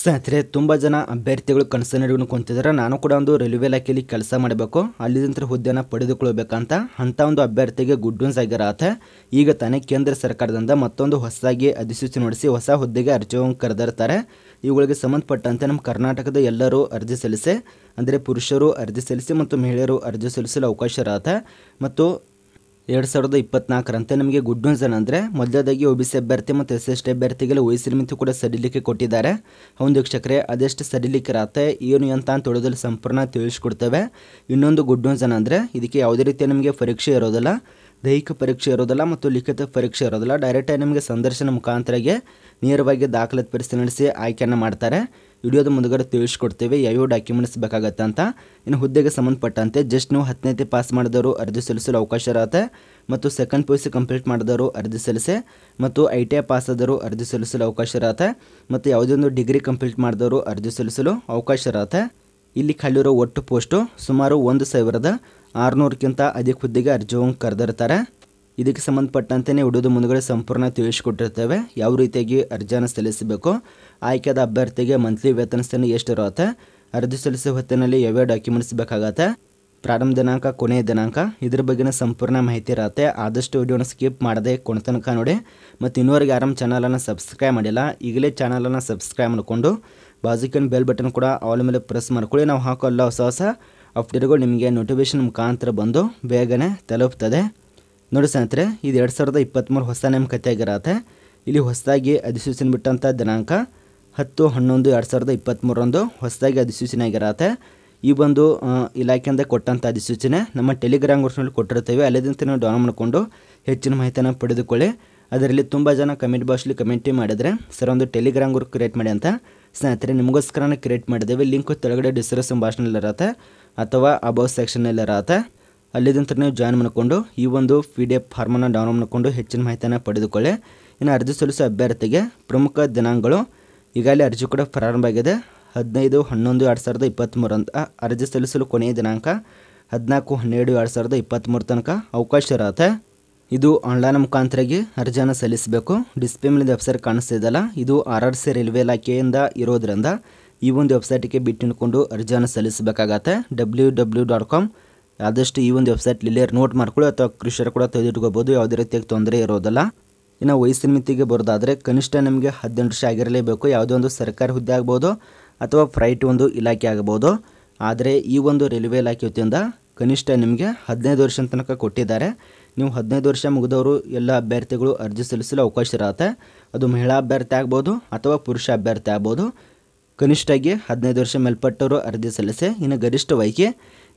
ಸ್ನೇಹಿತರೆ ತುಂಬ ಜನ ಅಭ್ಯರ್ಥಿಗಳು ಕನಸಿನ ಕೊಂತಿದ್ದಾರೆ ನಾನು ಕೂಡ ಒಂದು ರೈಲ್ವೆ ಇಲಾಖೆಯಲ್ಲಿ ಕೆಲಸ ಮಾಡಬೇಕು ಅಲ್ಲಿದಂತ ಹುದ್ದೆಯನ್ನು ಪಡೆದುಕೊಳ್ಬೇಕಂತ ಅಂಥ ಒಂದು ಅಭ್ಯರ್ಥಿಗೆ ಗುಡ್ ನ್ಯೂಸ್ ಆಗಿರತ್ತೆ ಈಗ ತಾನೇ ಕೇಂದ್ರ ಸರ್ಕಾರದಿಂದ ಮತ್ತೊಂದು ಹೊಸದಾಗಿ ಅಧಿಸೂಚನೆ ನಡೆಸಿ ಹೊಸ ಹುದ್ದೆಗೆ ಅರ್ಜಿಯನ್ನು ಕರೆದಿರ್ತಾರೆ ಇವುಗಳಿಗೆ ಸಂಬಂಧಪಟ್ಟಂತೆ ನಮ್ಮ ಕರ್ನಾಟಕದ ಎಲ್ಲರೂ ಅರ್ಜಿ ಸಲ್ಲಿಸಿ ಅಂದರೆ ಪುರುಷರು ಅರ್ಜಿ ಸಲ್ಲಿಸಿ ಮತ್ತು ಮಹಿಳೆಯರು ಅರ್ಜಿ ಸಲ್ಲಿಸಲು ಅವಕಾಶ ಇರತ್ತೆ ಮತ್ತು ಎರಡು ಸಾವಿರದ ಇಪ್ಪತ್ನಾಲ್ಕರಂತೆ ನಮಗೆ ಗುಡ್ ನ್ಯೂಸ್ ಏನಂದರೆ ಮೊದಲದಾಗಿ ಒ ಬಿ ಸಿ ಅಭ್ಯರ್ಥಿ ಮತ್ತು ಎಸ್ ಎಸ್ ಟಿ ಅಭ್ಯರ್ಥಿಗಳ ವಯಸ್ಸಿನ ಮಿತಿ e ಕೂಡ ಸಡಿಲಿಕ್ಕೆ ಕೊಟ್ಟಿದ್ದಾರೆ ಒಂದು ವೀಕ್ಷಕರೇ ಅದೆಷ್ಟು ಸಡಿಲಿಕ್ಕೆ ಇರತ್ತೆ ಏನು ಅಂತ ಅಂತ ಸಂಪೂರ್ಣ ತಿಳಿಸ್ಕೊಡ್ತೇವೆ ಇನ್ನೊಂದು ಗುಡ್ ನ್ಯೂಸ್ ಏನಂದರೆ ಇದಕ್ಕೆ ಯಾವುದೇ ರೀತಿಯ ನಿಮಗೆ ಪರೀಕ್ಷೆ ಇರೋದಿಲ್ಲ ದೈಹಿಕ ಪರೀಕ್ಷೆ ಇರೋದಿಲ್ಲ ಮತ್ತು ಲಿಖಿತ ಪರೀಕ್ಷೆ ಇರೋದಿಲ್ಲ ಡೈರೆಕ್ಟಾಗಿ ನಿಮಗೆ ಸಂದರ್ಶನ ಮುಖಾಂತರಗೆ ನೇರವಾಗಿ ದಾಖಲಾತಿ ಪರೀಕ್ಷೆ ನಡೆಸಿ ಆಯ್ಕೆಯನ್ನು ಮಾಡ್ತಾರೆ ವಿಡಿಯೋದ ಮುಂದುಗಡೆ ತಿಳಿಸ್ಕೊಡ್ತೇವೆ ಯಾವ್ಯಾವ ಡಾಕ್ಯುಮೆಂಟ್ಸ್ ಬೇಕಾಗತ್ತೆ ಅಂತ ಇನ್ನು ಹುದ್ದೆಗೆ ಸಂಬಂಧಪಟ್ಟಂತೆ ಜಸ್ಟ್ ನೀವು ಹತ್ತನೇತಿ ಪಾಸ್ ಮಾಡಿದವರು ಅರ್ಜಿ ಸಲ್ಲಿಸಲು ಅವಕಾಶ ಇರುತ್ತೆ ಮತ್ತು second P U C complete ಮಾಡಿದವರು ಅರ್ಜಿ ಸಲ್ಲಿಸಿ ಮತ್ತು ಐ ಟಿ ಐ ಪಾಸ್ ಆದರೂ ಅರ್ಜಿ ಸಲ್ಲಿಸಲು ಅವಕಾಶ ಇರುತ್ತೆ ಮತ್ತು ಯಾವುದೇ ಒಂದು ಡಿಗ್ರಿ ಕಂಪ್ಲೀಟ್ ಮಾಡಿದವರು ಅರ್ಜಿ ಸಲ್ಲಿಸಲು ಅವಕಾಶ ಇರುತ್ತೆ ಇಲ್ಲಿ ಖಾಲಿರೋ ಒಟ್ಟು ಪೋಸ್ಟು ಸುಮಾರು ಒಂದು ಸಾವಿರದ ಆರುನೂರಕ್ಕಿಂತ ಅಧಿಕ ಹುದ್ದೆಗೆ ಅರ್ಜಿಯನ್ನು ಕರೆದಿರ್ತಾರೆ ಇದಕ್ಕೆ ಸಂಬಂಧಪಟ್ಟಂತೆಯೇ ವಿಡಿಯೋದ ಮುಂದುಗಡೆ ಸಂಪೂರ್ಣ ತಿಳಿಸಿಕೊಟ್ಟಿರ್ತೇವೆ ಯಾವ ರೀತಿಯಾಗಿ ಅರ್ಜಿಯನ್ನು ಸಲ್ಲಿಸಬೇಕು ಆಯ್ಕೆದ ಅಭ್ಯರ್ಥಿಗೆ ಮಂತ್ಲಿ ವೇತನ ಸ್ಥಾನ ಎಷ್ಟಿರುತ್ತೆ ಅರ್ಜಿ ಸಲ್ಲಿಸುವ ಹೊತ್ತಿನಲ್ಲಿ ಯಾವ್ಯಾವ ಡಾಕ್ಯುಮೆಂಟ್ಸ್ ಬೇಕಾಗತ್ತೆ ಪ್ರಾರಂಭ ದಿನಾಂಕ ಕೊನೆಯ ದಿನಾಂಕ ಇದ್ರ ಬಗ್ಗೆನ ಸಂಪೂರ್ಣ ಮಾಹಿತಿ ಇರುತ್ತೆ ಆದಷ್ಟು ವಿಡಿಯೋನ ಸ್ಕಿಪ್ ಮಾಡದೆ ಕೊನೆ ತನಕ ನೋಡಿ ಮತ್ತು ಇನ್ನೂವರೆಗೆ ಯಾರು ಚಾನಲನ್ನು ಸಬ್ಸ್ಕ್ರೈಬ್ ಮಾಡಿಲ್ಲ ಈಗಲೇ ಚಾನಲನ್ನು ಸಬ್ಸ್ಕ್ರೈಬ್ ಮಾಡಿಕೊಂಡು ಬಾಜುಕಿನ ಬೆಲ್ ಬಟನ್ ಕೂಡ ಆಲ್ ಮೇಲೆ ಪ್ರೆಸ್ ಮಾಡ್ಕೊಳ್ಳಿ ನಾವು ಹಾಕೋ ಹೊಸ ಹೊಸ ಅಪ್ಡೇಟ್ಗಳು ನಿಮಗೆ ನೋಟಿಫಿಕೇಷನ್ ಮುಖಾಂತರ ಬಂದು ಬೇಗನೆ ತಲುಪ್ತದೆ ನೋಡಿ ಸ್ನೇಹಿತರೆ ಇದು ಎರಡು ಸಾವಿರದ ಇಪ್ಪತ್ತ್ಮೂರು ಹೊಸ ನೇಮಕತೆಯಾಗಿರತ್ತೆ ಇಲ್ಲಿ ಹೊಸದಾಗಿ ಅಧಿಸೂಚನೆ ಬಿಟ್ಟಂಥ ದಿನಾಂಕ ಹತ್ತು ಹನ್ನೊಂದು ಎರಡು ಸಾವಿರದ ಇಪ್ಪತ್ತ್ಮೂರರಂದು ಹೊಸದಾಗಿ ಅಧಿಸೂಚನೆ ಆಗಿರತ್ತೆ ಈ ಒಂದು ಇಲಾಖೆಯಿಂದ ಕೊಟ್ಟಂಥ ಅಧಿಸೂಚನೆ ನಮ್ಮ ಟೆಲಿಗ್ರಾಮ್ ಗ್ರೂಪ್ನಲ್ಲಿ ಕೊಟ್ಟಿರ್ತೇವೆ ಅಲ್ಲಿಂದ ನೀವು ಡೌನ್ಲೋಡ್ ಮಾಡಿಕೊಂಡು ಹೆಚ್ಚಿನ ಮಾಹಿತಿಯನ್ನು ಪಡೆದುಕೊಳ್ಳಿ ಅದರಲ್ಲಿ ತುಂಬ ಜನ ಕಮೆಂಟ್ ಬಾಕ್ಸ್ಲಿ ಕಮೆಂಟಿ ಮಾಡಿದರೆ ಸರ್ ಒಂದು ಟೆಲಿಗ್ರಾಮ್ ಗ್ರೂಪ್ ಕ್ರಿಯೇಟ್ ಮಾಡಿ ಅಂತ ಸ್ನೇಹಿತರೆ ನಿಮಗೋಸ್ಕರ ಕ್ರಿಯೇಟ್ ಮಾಡಿದ್ದೇವೆ ಲಿಂಕ್ ಕೆಳಗಡೆ ಡಿಸ್ಕ್ರಿಪ್ಷನ್ ಭಾಷೆಯಲ್ಲಿರತ್ತೆ ಅಥವಾ ಅಬೌ ಸೆಕ್ಷನ್ನಲ್ಲಿರತ್ತೆ ಅಲ್ಲಿದಂತೂ ನೀವು ಜಾಯ್ನ್ ಮಾಡಿಕೊಂಡು ಈ ಒಂದು ಪಿ ಡಿ ಎಫ್ ಫಾರ್ಮನ್ನು ಡೌನ್ಲೋಡ್ ಮಾಡಿಕೊಂಡು ಹೆಚ್ಚಿನ ಮಾಹಿತಿಯನ್ನು ಪಡೆದುಕೊಳ್ಳಿ ಇನ್ನು ಅರ್ಜಿ ಸಲ್ಲಿಸುವ ಅಭ್ಯರ್ಥಿಗೆ ಪ್ರಮುಖ ದಿನಾಂಕಗಳು ಈಗಾಗಲೇ ಅರ್ಜಿ ಕೂಡ ಪ್ರಾರಂಭ ಆಗಿದೆ ಹದಿನೈದು ಹನ್ನೊಂದು ಎರಡು ಸಾವಿರದ ಅಂತ ಅರ್ಜಿ ಸಲ್ಲಿಸಲು ಕೊನೆಯ ದಿನಾಂಕ ಹದಿನಾಲ್ಕು ಹನ್ನೆರಡು ಎರಡು ಸಾವಿರದ ಇಪ್ಪತ್ತ್ಮೂರು ತನಕ ಅವಕಾಶ ಇರುತ್ತೆ ಇದು ಆನ್ಲೈನ್ ಮುಖಾಂತರಾಗಿ ಅರ್ಜಿಯನ್ನು ಸಲ್ಲಿಸಬೇಕು ಡಿಸ್ಪ್ಲೇ ಮೇಲಿನ ವೆಬ್ಸೈಟ್ ಕಾಣಿಸ್ತಿದ್ದಲ್ಲ ಇದು ಆರ್ ಆರ್ ಸಿ ರೈಲ್ವೆ ಇಲಾಖೆಯಿಂದ ಇರೋದ್ರಿಂದ ಈ ಒಂದು ವೆಬ್ಸೈಟಿಗೆ ಬಿಟ್ಟು ನಿಂತ್ಕೊಂಡು ಅರ್ಜಿಯನ್ನು ಸಲ್ಲಿಸಬೇಕಾಗತ್ತೆ ಡಬ್ಲ್ಯೂ ಡಬ್ಲ್ಯೂ ಡಾಟ್ ಕಾಮ್ ಆದಷ್ಟು ಈ ಒಂದು ವೆಬ್ಸೈಟ್ ಇಲ್ಲಿ ನೋಟ್ ಮಾಡ್ಕೊಳ್ಳಿ ಅಥವಾ ಕೃಷಿಯರು ಕೂಡ ತೆಗೆದಿಟ್ಕೋಬೋದು ಯಾವುದೇ ರೀತಿಯಾಗಿ ತೊಂದರೆ ಇರೋದಲ್ಲ ಇನ್ನು ವಯಸ್ಸಿನ ಮಿತಿಗೆ ಬರೋದಾದರೆ ಕನಿಷ್ಠ ನಿಮಗೆ ಹದಿನೆಂಟು ವರ್ಷ ಆಗಿರಲೇಬೇಕು ಯಾವುದೇ ಒಂದು ಸರ್ಕಾರಿ ಹುದ್ದೆ ಆಗ್ಬೋದು ಅಥವಾ ಫ್ರೈಟ್ ಒಂದು ಇಲಾಖೆ ಆಗ್ಬೋದು ಆದರೆ ಈ ಒಂದು ರೈಲ್ವೆ ಇಲಾಖೆ ವತಿಯಿಂದ ಕನಿಷ್ಠ ನಿಮಗೆ ಹದಿನೈದು ವರ್ಷ ತನಕ ಕೊಟ್ಟಿದ್ದಾರೆ ನೀವು ಹದಿನೈದು ವರ್ಷ ಮುಗಿದವರು ಎಲ್ಲ ಅಭ್ಯರ್ಥಿಗಳು ಅರ್ಜಿ ಸಲ್ಲಿಸಲು ಅವಕಾಶ ಇರುತ್ತೆ ಅದು ಮಹಿಳಾ ಅಭ್ಯರ್ಥಿ ಆಗ್ಬೋದು ಅಥವಾ ಪುರುಷ ಅಭ್ಯರ್ಥಿ ಆಗ್ಬೋದು ಕನಿಷ್ಠಗೆ ಹದಿನೈದು ವರ್ಷ ಮೇಲ್ಪಟ್ಟವರು ಅರ್ಜಿ ಸಲ್ಲಿಸಿ ಇನ್ನು ಗರಿಷ್ಠ ವಯಕೆ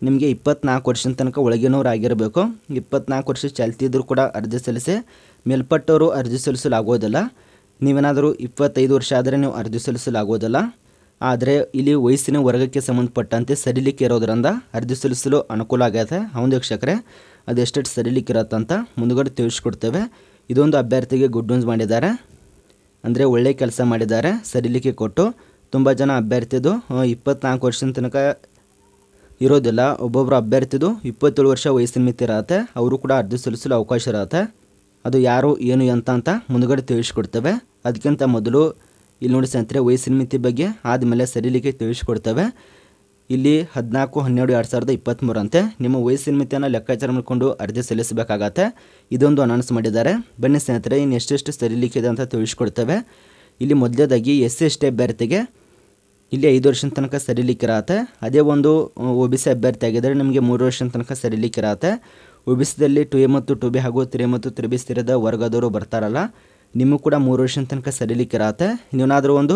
ನಿಮಗೆ ಇಪ್ಪತ್ನಾಲ್ಕು ವರ್ಷದ ತನಕ ಒಳಗಿನವ್ರು ಆಗಿರಬೇಕು ಇಪ್ಪತ್ನಾಲ್ಕು ವರ್ಷ ಚಾಲ್ತಿ ಇದ್ದರೂ ಕೂಡ ಅರ್ಜಿ ಸಲ್ಲಿಸಿ ಮೇಲ್ಪಟ್ಟವರು ಅರ್ಜಿ ಸಲ್ಲಿಸಲಾಗೋದಿಲ್ಲ ನೀವೇನಾದರೂ ಇಪ್ಪತ್ತೈದು ವರ್ಷ ಆದರೆ ನೀವು ಅರ್ಜಿ ಸಲ್ಲಿಸಲಾಗೋದಿಲ್ಲ ಆದರೆ ಇಲ್ಲಿ ವಯಸ್ಸಿನ ವರ್ಗಕ್ಕೆ ಸಂಬಂಧಪಟ್ಟಂತೆ ಸರಿಲಿಕ್ಕೆ ಇರೋದ್ರಿಂದ ಅರ್ಜಿ ಸಲ್ಲಿಸಲು ಅನುಕೂಲ ಆಗೈತೆ ಹೌದು ವೀಕ್ಷಕರೇ ಅದೆಷ್ಟೆಷ್ಟು ಸರಿಲಿಕ್ಕೆ ಅಂತ ಮುಂದುಗಡೆ ತಿಳಿಸ್ಕೊಡ್ತೇವೆ ಇದೊಂದು ಅಭ್ಯರ್ಥಿಗೆ ಗುಡ್ ನ್ಯೂಸ್ ಮಾಡಿದ್ದಾರೆ ಅಂದರೆ ಒಳ್ಳೆಯ ಕೆಲಸ ಮಾಡಿದ್ದಾರೆ ಸರಿಲಿಕ್ಕೆ ಕೊಟ್ಟು ತುಂಬ ಜನ ಅಭ್ಯರ್ಥಿದು ಇಪ್ಪತ್ನಾಲ್ಕು ವರ್ಷದ ತನಕ ಇರೋದಿಲ್ಲ ಒಬ್ಬೊಬ್ಬರು ಅಭ್ಯರ್ಥಿದು ಇಪ್ಪತ್ತೇಳು ವರ್ಷ ವಯಸ್ಸಿನ ಮಿತಿ ಇರತ್ತೆ ಅವರು ಕೂಡ ಅರ್ಜಿ ಸಲ್ಲಿಸಲು ಅವಕಾಶ ಇರತ್ತೆ ಅದು ಯಾರು ಏನು ಎಂತ ಅಂತ ಮುಂದುಗಡೆ ತಿಳಿಸ್ಕೊಡ್ತೇವೆ ಅದಕ್ಕಿಂತ ಮೊದಲು ಇಲ್ಲಿ ನೋಡಿ ಸ್ನೇಹಿತರೆ ವಯಸ್ಸಿನ ಮಿತಿ ಬಗ್ಗೆ ಆದಮೇಲೆ ಸರಿಲಿಕ್ಕೆ ತಿಳಿಸ್ಕೊಡ್ತವೆ ಇಲ್ಲಿ ಹದಿನಾಲ್ಕು ಹನ್ನೆರಡು ಎರಡು ಸಾವಿರದ ಇಪ್ಪತ್ತ್ಮೂರಂತೆ ನಿಮ್ಮ ವಯಸ್ಸಿನ ಮಿತಿಯನ್ನು ಲೆಕ್ಕಾಚಾರ ಮಾಡಿಕೊಂಡು ಅರ್ಜಿ ಸಲ್ಲಿಸಬೇಕಾಗತ್ತೆ ಇದೊಂದು ಅನೌನ್ಸ್ ಮಾಡಿದ್ದಾರೆ ಬನ್ನಿ ಸ್ನೇಹಿತರೆ ಇನ್ನು ಎಷ್ಟೆಷ್ಟು ಸರಿಲಿಕ್ಕೆ ಇದೆ ಅಂತ ತಿಳಿಸ್ಕೊಡ್ತವೆ ಇಲ್ಲಿ ಮೊದಲೇದಾಗಿ ಎಸ್ ಸಿ ಎಷ್ಟೇ ಅಭ್ಯರ್ಥಿಗೆ ಇಲ್ಲಿ ಐದು ವರ್ಷದ ತನಕ ಸರಿಲಿಕ್ಕಿರತ್ತೆ ಅದೇ ಒಂದು ಒ ಬಿ ಸಿ ಅಭ್ಯರ್ಥಿ ಆಗಿದ್ದರೆ ನಿಮಗೆ ಮೂರು ವರ್ಷದ ತನಕ ಸರಿಲಿಕ್ಕಿರತ್ತೆ ಉಬಿಸಿದಲ್ಲಿ ಟು ಎ ಮತ್ತು ಟು ಬಿ ಹಾಗೂ ತ್ರೀ ಮತ್ತು ತ್ರಿ ಬಿ ಸ್ಥಿರದ ವರ್ಗದವರು ಬರ್ತಾರಲ್ಲ ನಿಮಗೂ ಕೂಡ ಮೂರು ವರ್ಷದ ತನಕ ಸರಿಲಿಕ್ಕಿರತ್ತೆ ನೀವನಾದರೂ ಒಂದು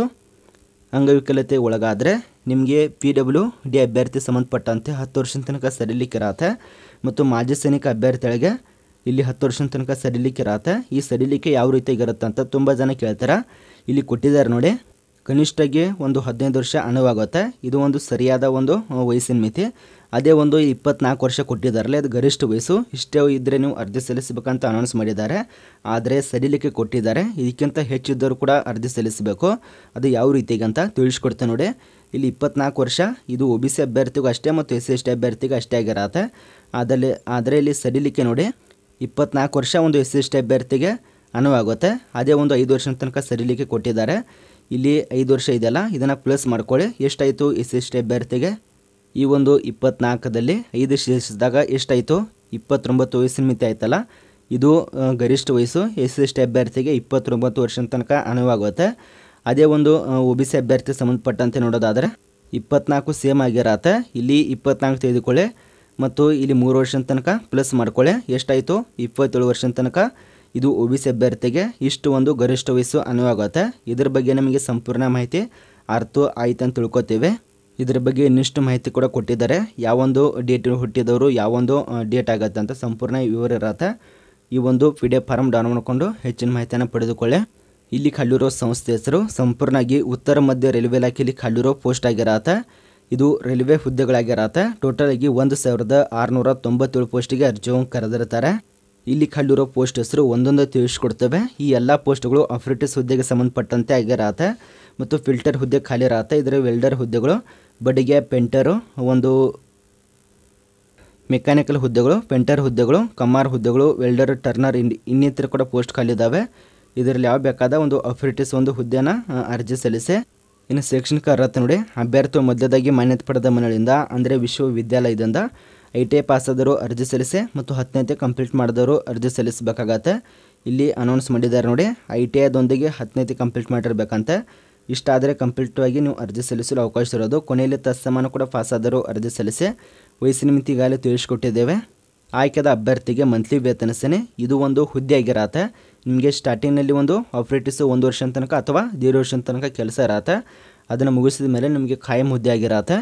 ಅಂಗವಿಕಲತೆ ಒಳಗಾದರೆ ನಿಮಗೆ ಪಿ ಡಬ್ಲ್ಯೂ ಡಿ ಅಭ್ಯರ್ಥಿ ಸಂಬಂಧಪಟ್ಟಂತೆ ಹತ್ತು ವರ್ಷದ ತನಕ ಸರಿಲಿಕ್ಕಿರತ್ತೆ ಮತ್ತು ಮಾಜಿ ಸೈನಿಕ ಅಭ್ಯರ್ಥಿಗಳಿಗೆ ಇಲ್ಲಿ ಹತ್ತು ವರ್ಷದ ತನಕ ಸರಿಲಿಕ್ಕಿರತ್ತೆ ಈ ಸಡಿಲಿಕೆ ಯಾವ ರೀತಿಯಾಗಿರುತ್ತೆ ಅಂತ ತುಂಬ ಜನ ಕೇಳ್ತಾರೆ ಇಲ್ಲಿ ಕೊಟ್ಟಿದ್ದಾರೆ ನೋಡಿ ಕನಿಷ್ಠಗೆ ಒಂದು ಹದಿನೈದು ವರ್ಷ ಅನುವಾಗುತ್ತೆ ಇದು ಒಂದು ಸರಿಯಾದ ಒಂದು ವಯಸ್ಸಿನ ಮಿತಿ ಅದೇ ಒಂದು ಇಪ್ಪತ್ನಾಲ್ಕು ವರ್ಷ ಕೊಟ್ಟಿದ್ದಾರಲ್ಲ ಅದು ಗರಿಷ್ಠ ವಯಸ್ಸು ಇಷ್ಟೇ ಇದ್ದರೆ ನೀವು ಅರ್ಜಿ ಸಲ್ಲಿಸಬೇಕಂತ ಅನೌನ್ಸ್ ಮಾಡಿದ್ದಾರೆ ಆದರೆ ಸಡಿಲಿಕ್ಕೆ ಕೊಟ್ಟಿದ್ದಾರೆ ಇದಕ್ಕಿಂತ ಹೆಚ್ಚಿದ್ದರೂ ಕೂಡ ಅರ್ಜಿ ಸಲ್ಲಿಸಬೇಕು ಅದು ಯಾವ ರೀತಿಗೆ ಅಂತ ತಿಳಿಸ್ಕೊಡ್ತೇನೆ ನೋಡಿ ಇಲ್ಲಿ ಇಪ್ಪತ್ನಾಲ್ಕು ವರ್ಷ ಇದು ಒ ಬಿ ಸಿ ಅಭ್ಯರ್ಥಿಗೂ ಅಷ್ಟೇ ಮತ್ತು ಎಸ್ ಸಿ ಎಸ್ ಟಿ ಅಭ್ಯರ್ಥಿಗೂ ಅಷ್ಟೇ ಆಗಿರತ್ತೆ ಅದರಲ್ಲಿ ಆದರೆ ಇಲ್ಲಿ ಸಡಿಲಿಕ್ಕೆ ನೋಡಿ ಇಪ್ಪತ್ನಾಲ್ಕು ವರ್ಷ ಒಂದು ಎಸ್ ಸಿ ಎಸ್ ಟಿ ಅಭ್ಯರ್ಥಿಗೆ ಅನುವಾಗುತ್ತೆ ಅದೇ ಒಂದು ಐದು ವರ್ಷದ ತನಕ ಸಡಿಲಿಕ್ಕೆ ಕೊಟ್ಟಿದ್ದಾರೆ ಇಲ್ಲಿ ಐದು ವರ್ಷ ಇದೆಯಲ್ಲ ಇದನ್ನು ಪ್ಲಸ್ ಮಾಡ್ಕೊಳ್ಳಿ ಎಷ್ಟಾಯಿತು ಎಸ್ ಸಿ ಎಸ್ ಟಿ ಅಭ್ಯರ್ಥಿಗೆ ಈ ಒಂದು ಇಪ್ಪತ್ನಾಲ್ಕದಲ್ಲಿ ಐದು ಶೇಷಿಸಿದಾಗ ಎಷ್ಟಾಯಿತು ಇಪ್ಪತ್ತೊಂಬತ್ತು ವಯಸ್ಸಿನ ಮಿತಿ ಆಯ್ತಲ್ಲ ಇದು ಗರಿಷ್ಠ ವಯಸ್ಸು ಎಸ್ ಎಸ್ ಟಿ ಅಭ್ಯರ್ಥಿಗೆ ಇಪ್ಪತ್ತೊಂಬತ್ತು ವರ್ಷದ ತನಕ ಅನುವಾಗುತ್ತೆ ಅದೇ ಒಂದು ಒ ಬಿ ಸಿ ಅಭ್ಯರ್ಥಿ ಸಂಬಂಧಪಟ್ಟಂತೆ ನೋಡೋದಾದರೆ ಇಪ್ಪತ್ನಾಲ್ಕು ಸೇಮ್ ಆಗಿರತ್ತೆ ಇಲ್ಲಿ ಇಪ್ಪತ್ನಾಲ್ಕು ತೆಗೆದುಕೊಳ್ಳಿ ಮತ್ತು ಇಲ್ಲಿ ಮೂರು ವರ್ಷದ ತನಕ ಪ್ಲಸ್ ಮಾಡ್ಕೊಳ್ಳಿ ಎಷ್ಟಾಯಿತು ಇಪ್ಪತ್ತೇಳು ವರ್ಷದ ತನಕ ಇದು ಒ ಬಿ ಸಿ ಅಭ್ಯರ್ಥಿಗೆ ಇಷ್ಟು ಒಂದು ಗರಿಷ್ಠ ವಯಸ್ಸು ಅನುವಾಗುತ್ತೆ ಆಗುತ್ತೆ ಇದ್ರ ಬಗ್ಗೆ ನಮಗೆ ಸಂಪೂರ್ಣ ಮಾಹಿತಿ ಅರ್ಥ ಆಯಿತು ಅಂತ ತಿಳ್ಕೊತೀವಿ ಇದರ ಬಗ್ಗೆ ಇನ್ನಿಷ್ಟು ಮಾಹಿತಿ ಕೂಡ ಕೊಟ್ಟಿದ್ದಾರೆ ಯಾವೊಂದು ಡೇಟ್ ಹುಟ್ಟಿದವರು ಯಾವೊಂದು ಡೇಟ್ ಆಗತ್ತೆ ಅಂತ ಸಂಪೂರ್ಣ ವಿವರ ಇರತ್ತೆ ಈ ಒಂದು P D F form down ಮಾಡಿಕೊಂಡು ಹೆಚ್ಚಿನ ಮಾಹಿತಿಯನ್ನು ಪಡೆದುಕೊಳ್ಳಿ ಇಲ್ಲಿ ಕಳ್ಳೂರು ಸಂಸ್ಥೆ ಹೆಸರು ಸಂಪೂರ್ಣವಾಗಿ ಉತ್ತರ ಮಧ್ಯ ರೈಲ್ವೆ ಇಲಾಖೆಯಲ್ಲಿ ಕಳ್ಳೂರು ಪೋಸ್ಟ್ ಆಗಿರತ್ತೆ ಇದು ರೈಲ್ವೆ ಹುದ್ದೆಗಳಾಗಿರತ್ತೆ ಟೋಟಲ್ ಆಗಿ ಒಂದು ಸಾವಿರದ ಆರುನೂರ ತೊಂಬತ್ತೇಳು ಪೋಸ್ಟಿಗೆ ಅರ್ಜಿಯನ್ನು ಕರೆದಿರ್ತಾರೆ ಇಲ್ಲಿ ಕಳ್ಳೂರು ಪೋಸ್ಟ್ ಹೆಸರು ಒಂದೊಂದು ತಿಳಿಸ್ಕೊಡ್ತವೆ ಈ ಎಲ್ಲ ಪೋಸ್ಟ್ಗಳು ಆಫ್ರಿಟಿಸ್ ಹುದ್ದೆಗೆ ಸಂಬಂಧಪಟ್ಟಂತೆ ಆಗಿರತ್ತೆ ಮತ್ತು ಫಿಲ್ಟರ್ ಹುದ್ದೆ ಖಾಲಿ ಇರತ್ತೆ ಇದರ ವೆಲ್ಡರ್ ಹುದ್ದೆಗಳು ಬಡಿಗೆ ಪೆಂಟರು ಒಂದು ಮೆಕ್ಯಾನಿಕಲ್ ಹುದ್ದೆಗಳು ಪೆಂಟರ್ ಹುದ್ದೆಗಳು ಕಮ್ಮಾರ್ ಹುದ್ದೆಗಳು ವೆಲ್ಡರ್ ಟರ್ನರ್ ಇನ್ ಇನ್ನಿತರ ಕೂಡ ಪೋಸ್ಟ್ ಇದ್ದಾವೆ ಇದರಲ್ಲಿ ಯಾವ ಬೇಕಾದ ಒಂದು ಅಫಿರಿಟಿಸ್ ಒಂದು ಹುದ್ದೆನ ಅರ್ಜಿ ಸಲ್ಲಿಸಿ ಇನ್ನು ಶೈಕ್ಷಣಿಕ ಅರ್ಹತೆ ನೋಡಿ ಅಭ್ಯರ್ಥಿ ಮಧ್ಯದಾಗಿ ಮಾನ್ಯತೆ ಪಡೆದ ಮನೆಯಿಂದ ಅಂದರೆ ವಿಶ್ವವಿದ್ಯಾಲಯದಿಂದ ಐ ಟಿ ಐ ಪಾಸಾದವರು ಅರ್ಜಿ ಸಲ್ಲಿಸಿ ಮತ್ತು ಹತ್ತನೇತೆ ಕಂಪ್ಲೀಟ್ ಮಾಡಿದವರು ಅರ್ಜಿ ಸಲ್ಲಿಸಬೇಕಾಗತ್ತೆ ಇಲ್ಲಿ ಅನೌನ್ಸ್ ಮಾಡಿದ್ದಾರೆ ನೋಡಿ ಐ ಟಿ ಐದೊಂದಿಗೆ ಹತ್ತನೇತಿ ಕಂಪ್ಲೀಟ್ ಮಾಡಿರಬೇಕಂತೆ ಇಷ್ಟಾದರೆ ಕಂಪ್ಲೀಟ್ ಆಗಿ ನೀವು ಅರ್ಜಿ ಸಲ್ಲಿಸಲು ಅವಕಾಶ ಇರೋದು ಕೊನೆಯಲ್ಲಿ ತತ್ಸಮಾನ ಕೂಡ ಪಾಸಾದರೂ ಅರ್ಜಿ ಸಲ್ಲಿಸಿ ವಯಸ್ಸಿನ ಮಿತಿ ಈಗಾಗಲೇ ತಿಳಿಸಿಕೊಟ್ಟಿದ್ದೇವೆ ಆಯ್ಕೆದ ಅಭ್ಯರ್ಥಿಗೆ ಮಂತ್ಲಿ ವೇತನ ಸೇನೆ ಇದು ಒಂದು ಹುದ್ದೆ ಆಗಿರತ್ತೆ ನಿಮಗೆ ಸ್ಟಾರ್ಟಿಂಗ್ನಲ್ಲಿ ಒಂದು ಆಪ್ರೇಟಿಸ್ ಒಂದು ವರ್ಷದ ತನಕ ಅಥವಾ ದೀರ್ಘ ವರ್ಷದ ತನಕ ಕೆಲಸ ಇರತ್ತೆ ಅದನ್ನು ಮುಗಿಸಿದ ಮೇಲೆ ನಿಮಗೆ ಖಾಯಂ ಹುದ್ದೆ ಆಗಿರತ್ತೆ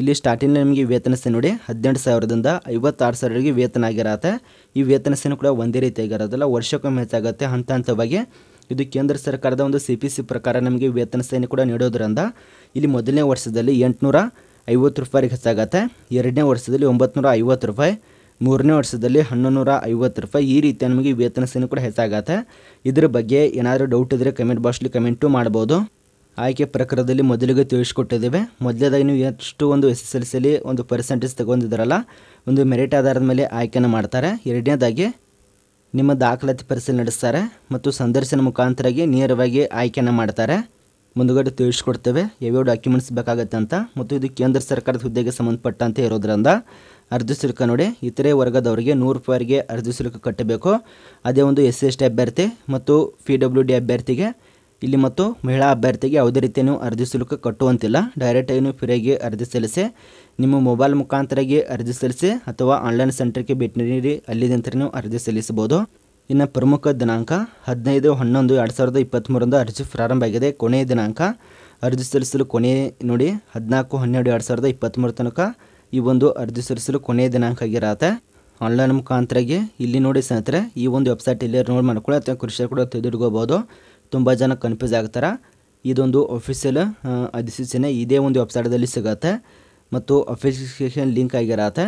ಇಲ್ಲಿ ಸ್ಟಾರ್ಟಿಂಗ್ನಲ್ಲಿ ನಿಮಗೆ ವೇತನ ಸೇನೆ ನೋಡಿ ಹದಿನೆಂಟು ಸಾವಿರದಿಂದ ಐವತ್ತಾರು ಸಾವಿರವರೆಗೆ ವೇತನ ಆಗಿರತ್ತೆ ಈ ವೇತನ ಸೇನೆ ಕೂಡ ಒಂದೇ ರೀತಿಯಾಗಿರೋದಲ್ಲ ವರ್ಷಕ್ಕೊಮ್ಮೆ ಹೆಚ್ಚಾಗುತ್ತೆ ಹಂತ ಹಂತವಾಗಿ ಇದು ಕೇಂದ್ರ ಸರ್ಕಾರದ ಒಂದು ಸಿ ಪಿ ಸಿ ಪ್ರಕಾರ ನಮಗೆ ವೇತನ ಸೇನೆ ಕೂಡ ನೀಡೋದ್ರಿಂದ ಇಲ್ಲಿ ಮೊದಲನೇ ವರ್ಷದಲ್ಲಿ ಎಂಟುನೂರ ಐವತ್ತು ರೂಪಾಯಿಗೆ ಹೆಚ್ಚಾಗತ್ತೆ ಎರಡನೇ ವರ್ಷದಲ್ಲಿ ಒಂಬತ್ತು ಐವತ್ತು ರೂಪಾಯಿ ಮೂರನೇ ವರ್ಷದಲ್ಲಿ ಹನ್ನೊಂದುನೂರ ಐವತ್ತು ರೂಪಾಯಿ ಈ ರೀತಿ ನಮಗೆ ವೇತನ ಸೇನೆ ಕೂಡ ಹೆಚ್ಚಾಗತ್ತೆ ಇದರ ಬಗ್ಗೆ ಏನಾದರೂ ಡೌಟ್ ಇದ್ದರೆ ಕಮೆಂಟ್ ಬಾಕ್ಸ್ಲಿ ಕಮೆಂಟು ಮಾಡ್ಬೋದು ಆಯ್ಕೆ ಪ್ರಕಾರದಲ್ಲಿ ಮೊದಲಿಗೆ ತಿಳಿಸ್ಕೊಟ್ಟಿದ್ದೇವೆ ಮೊದಲೇದಾಗಿ ನೀವು ಎಷ್ಟು ಒಂದು ಎಸ್ ಎಸ್ ಎಲ್ ಸಿಲಿ ಒಂದು ಪರ್ಸೆಂಟೇಜ್ ತಗೊಂಡಿದ್ದಾರಲ್ಲ ಒಂದು ಮೆರಿಟ್ ಆಧಾರದ ಮೇಲೆ ಆಯ್ಕೆಯನ್ನು ಮಾಡ್ತಾರೆ ಎರಡನೇದಾಗಿ ನಿಮ್ಮ ದಾಖಲಾತಿ ಪರಿಶೀಲನೆ ನಡೆಸ್ತಾರೆ ಮತ್ತು ಸಂದರ್ಶನ ಮುಖಾಂತರಾಗಿ ನೇರವಾಗಿ ಆಯ್ಕೆಯನ್ನು ಮಾಡ್ತಾರೆ ಮುಂದುಗಡೆ ತಿಳಿಸ್ಕೊಡ್ತೇವೆ ಯಾವ್ಯಾವ ಡಾಕ್ಯುಮೆಂಟ್ಸ್ ಬೇಕಾಗುತ್ತೆ ಅಂತ ಮತ್ತು ಇದು ಕೇಂದ್ರ ಸರ್ಕಾರದ ಹುದ್ದೆಗೆ ಸಂಬಂಧಪಟ್ಟಂತೆ ಇರೋದ್ರಿಂದ ಅರ್ಜಿ ಶುಲ್ಕ ನೋಡಿ ಇತರೆ ವರ್ಗದವರಿಗೆ ನೂರು ರೂಪಾಯಿಗೆ ಅರ್ಜಿ ಶುಲ್ಕ ಕಟ್ಟಬೇಕು ಅದೇ ಒಂದು ಎಸ್ ಸಿ ಎಸ್ ಟಿ ಅಭ್ಯರ್ಥಿ ಮತ್ತು ಪಿ ಡಬ್ಲ್ಯೂ ಡಿ ಅಭ್ಯರ್ಥಿಗೆ ಇಲ್ಲಿ ಮತ್ತು ಮಹಿಳಾ ಅಭ್ಯರ್ಥಿಗೆ ಯಾವುದೇ ರೀತಿಯ ನೀವು ಅರ್ಜಿ ಶುಲ್ಕ ಕಟ್ಟುವಂತಿಲ್ಲ ಡೈರೆಕ್ಟಾಗಿ ನೀವು ಫ್ರೀಯಾಗಿ ಅರ್ಜಿ ಸಲ್ಲಿಸಿ ನಿಮ್ಮ ಮೊಬೈಲ್ ಮುಖಾಂತರಾಗಿ ಅರ್ಜಿ ಸಲ್ಲಿಸಿ ಅಥವಾ ಆನ್ಲೈನ್ ಸೆಂಟರ್ಗೆ ಭೇಟಿ ನೀಡಿ ಅಲ್ಲಿ ನೀವು ಅರ್ಜಿ ಸಲ್ಲಿಸಬಹುದು ಇನ್ನು ಪ್ರಮುಖ ದಿನಾಂಕ ಹದಿನೈದು ಹನ್ನೊಂದು ಎರಡು ಸಾವಿರದ ಇಪ್ಪತ್ತ್ಮೂರಂದು ಅರ್ಜಿ ಪ್ರಾರಂಭ ಆಗಿದೆ ಕೊನೆಯ ದಿನಾಂಕ ಅರ್ಜಿ ಸಲ್ಲಿಸಲು ಕೊನೆಯ ನೋಡಿ ಹದಿನಾಲ್ಕು ಹನ್ನೆರಡು ಎರಡು ಸಾವಿರದ ಇಪ್ಪತ್ತ್ಮೂರು ತನಕ ಈ ಒಂದು ಅರ್ಜಿ ಸಲ್ಲಿಸಲು ಕೊನೆಯ ದಿನಾಂಕ ಆಗಿರತ್ತೆ ಆನ್ಲೈನ್ ಮುಖಾಂತರಾಗಿ ಇಲ್ಲಿ ನೋಡಿ ಸ್ನೇಹಿತರೆ ಈ ಒಂದು ವೆಬ್ಸೈಟ್ ಇಲ್ಲಿ ನೋಡಿ ಮಾಡ್ಕೊಳ್ಳಿ ಅಥವಾ ಕೃಷಿ ಕೂಡ ತೆಗೆದುಕೋಬೋದು ತುಂಬ ಜನ ಕನ್ಫ್ಯೂಸ್ ಆಗ್ತಾರೆ ಇದೊಂದು ಅಫಿಷಿಯಲ್ ಅಧಿಸೂಚನೆ ಇದೇ ಒಂದು ವೆಬ್ಸೈಟ್ದಲ್ಲಿ ಸಿಗತ್ತೆ ಮತ್ತು ಅಫಿಷಿಯೇಷನ್ ಲಿಂಕ್ ಆಗಿರತ್ತೆ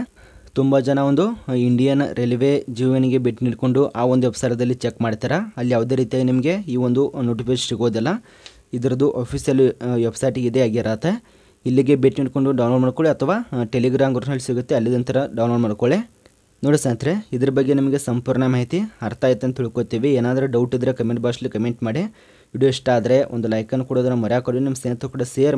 ತುಂಬ ಜನ ಒಂದು ಇಂಡಿಯನ್ ರೈಲ್ವೆ ಜೀವನಿಗೆ ಭೇಟಿ ನೀಡಿಕೊಂಡು ಆ ಒಂದು ವೆಬ್ಸೈಟಲ್ಲಿ ಚೆಕ್ ಮಾಡ್ತಾರೆ ಅಲ್ಲಿ ಯಾವುದೇ ರೀತಿಯಾಗಿ ನಿಮಗೆ ಈ ಒಂದು ನೋಟಿಫಿಕೇಶನ್ ಸಿಗೋದಿಲ್ಲ ಇದರದ್ದು ಅಫಿಷಿಯಲ್ ವೆಬ್ಸೈಟ್ ಇದೇ ಆಗಿರತ್ತೆ ಇಲ್ಲಿಗೆ ಭೇಟಿ ನೀಡಿಕೊಂಡು ಡೌನ್ಲೋಡ್ ಮಾಡ್ಕೊಳ್ಳಿ ಅಥವಾ ಟೆಲಿಗ್ರಾಮ್ ಗ್ರೂಪ್ನಲ್ಲಿ ಸಿಗುತ್ತೆ ಅಲ್ಲಿ ನಂತರ ಡೌನ್ಲೋಡ್ ಮಾಡ್ಕೊಳ್ಳಿ ನೋಡಿ ಸ್ನೇಹಿತರೆ ಇದ್ರ ಬಗ್ಗೆ ನಿಮಗೆ ಸಂಪೂರ್ಣ ಮಾಹಿತಿ ಅರ್ಥ ಆಯ್ತು ಅಂತ ತಿಳ್ಕೊತೀವಿ ಏನಾದರೂ ಡೌಟ್ ಇದ್ರೆ ಕಮೆಂಟ್ ಬಾಕ್ಸಲ್ಲಿ ಕಮೆಂಟ್ ಮಾಡಿ ವಿಡಿಯೋ ಇಷ್ಟ ಆದರೆ ಒಂದು ಲೈಕನ್ನು ಕೊಡೋದನ್ನು ಮರೆಯಾಕೋರಿ ನಿಮ್ಮ ಸ್ನೇಹಿತರು ಕೂಡ ಶೇರ್